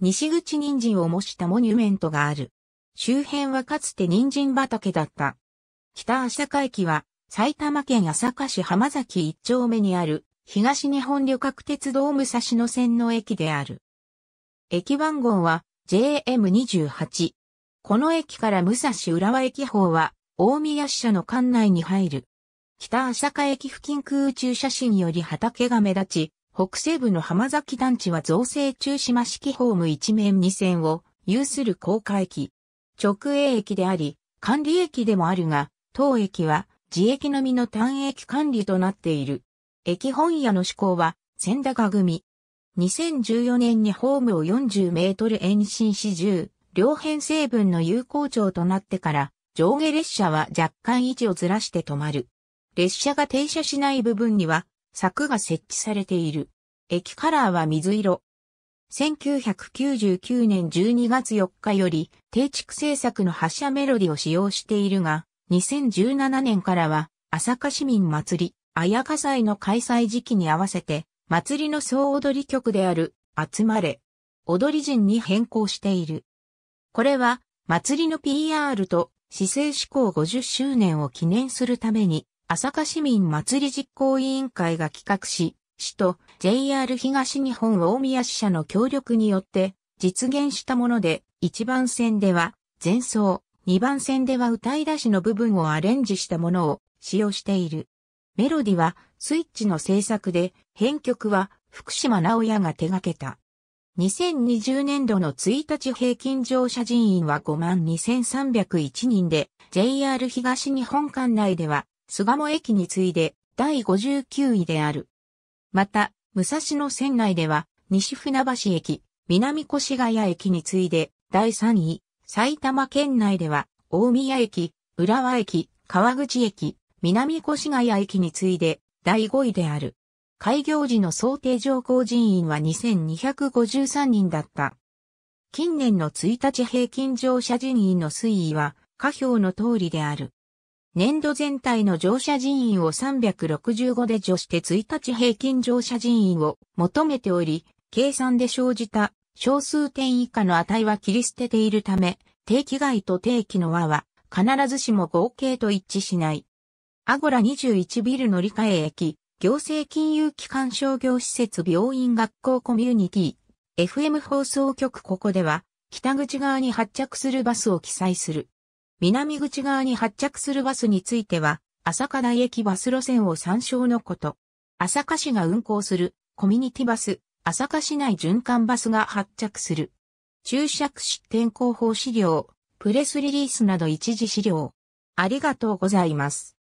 西口人参を模したモニュメントがある。周辺はかつて人参畑だった。北朝霞駅は埼玉県朝霞市浜崎一丁目にある東日本旅客鉄道武蔵野線の駅である。駅番号は JM28。この駅から武蔵浦和駅方は大宮支社の管内に入る。北朝霞駅付近空中写真より畑が目立ち、北西部の浜崎団地は造成中島式ホーム一面二線を有する高架駅。直営駅であり、管理駅でもあるが、当駅は自駅のみの単駅管理となっている。駅本屋の施行は、千高組。2014年にホームを40メートル延伸し10、両辺成分の有効長となってから、上下列車は若干位置をずらして止まる。列車が停車しない部分には、柵が設置されている。駅カラーは水色。1999年12月4日より、定築制作の発車メロディを使用しているが、2017年からは、朝霞市民祭り、綾香祭の開催時期に合わせて、祭りの総踊り曲である、集まれ、踊り人に変更している。これは、祭りの PR と、市政志向50周年を記念するために、朝霞市民祭り実行委員会が企画し、市と JR 東日本大宮支社の協力によって実現したもので、1番線では前奏、2番線では歌い出しの部分をアレンジしたものを使用している。メロディはスイッチの制作で、編曲は福島直也が手掛けた。2020年度の1日平均乗車人員は52,301人で、JR 東日本管内では巣鴨駅に次いで第59位である。また、武蔵野線内では、西船橋駅、南越谷駅に次いで第3位、埼玉県内では、大宮駅、浦和駅、川口駅、南越谷駅に次いで第5位である。開業時の想定乗降人員は2253人だった。近年の1日平均乗車人員の推移は、下表の通りである。年度全体の乗車人員を365で除して1日平均乗車人員を求めており、計算で生じた小数点以下の値は切り捨てているため、定期外と定期の和は必ずしも合計と一致しない。アゴラ21ビル乗り換え駅、行政金融機関商業施設病院学校コミュニティ、FM 放送局ここでは、北口側に発着するバスを記載する。南口側に発着するバスについては、朝香台駅バス路線を参照のこと。朝霞市が運行するコミュニティバス、朝霞市内循環バスが発着する。注釈し天広報資料、プレスリリースなど一時資料。ありがとうございます。